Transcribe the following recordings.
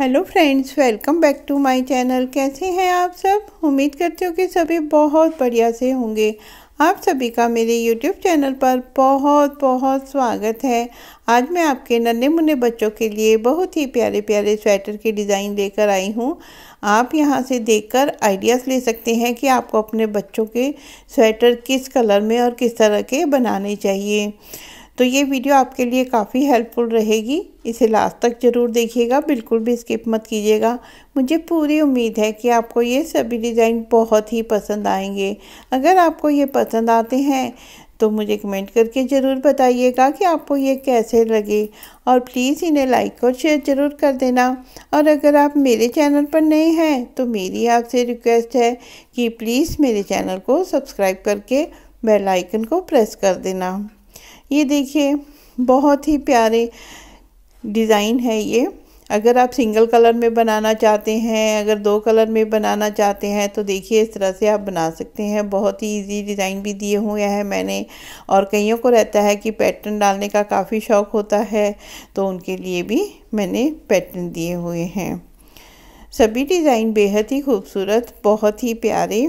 hello friends welcome back to my channel कैसे हैं आप सब उम्मीद करती हूँ कि सभी बहुत बढ़िया से होंगे आप सभी का मेरे यूट्यूब चैनल पर बहुत बहुत स्वागत है आज मैं आपके नन्हे मुन्ने बच्चों के लिए बहुत ही प्यारे प्यारे स्वेटर के डिज़ाइन लेकर आई हूँ आप यहाँ से देखकर आइडियाज़ ले सकते हैं कि आपको अपने बच्चों के स्वेटर किस कलर में और किस तरह के बनाने चाहिए तो ये वीडियो आपके लिए काफ़ी हेल्पफुल रहेगी इसे लास्ट तक ज़रूर देखिएगा बिल्कुल भी स्किप मत कीजिएगा मुझे पूरी उम्मीद है कि आपको ये सभी डिज़ाइन बहुत ही पसंद आएंगे अगर आपको ये पसंद आते हैं तो मुझे कमेंट करके ज़रूर बताइएगा कि आपको ये कैसे लगे और प्लीज़ इन्हें लाइक और शेयर ज़रूर कर देना और अगर आप मेरे चैनल पर नए हैं तो मेरी आपसे रिक्वेस्ट है कि प्लीज़ मेरे चैनल को सब्सक्राइब करके बेल आइकन को प्रेस कर देना ये देखिए बहुत ही प्यारे डिज़ाइन है ये अगर आप सिंगल कलर में बनाना चाहते हैं अगर दो कलर में बनाना चाहते हैं तो देखिए इस तरह से आप बना सकते हैं बहुत ही इजी डिज़ाइन भी दिए हुए हैं मैंने और कईयों को रहता है कि पैटर्न डालने का काफ़ी शौक़ होता है तो उनके लिए भी मैंने पैटर्न दिए हुए हैं सभी डिज़ाइन बेहद ही खूबसूरत बहुत ही प्यारे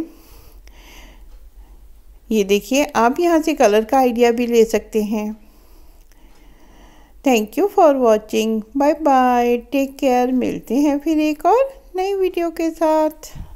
ये देखिए आप यहाँ से कलर का आइडिया भी ले सकते हैं thank you for watching bye bye take care मिलते हैं फिर एक और नई वीडियो के साथ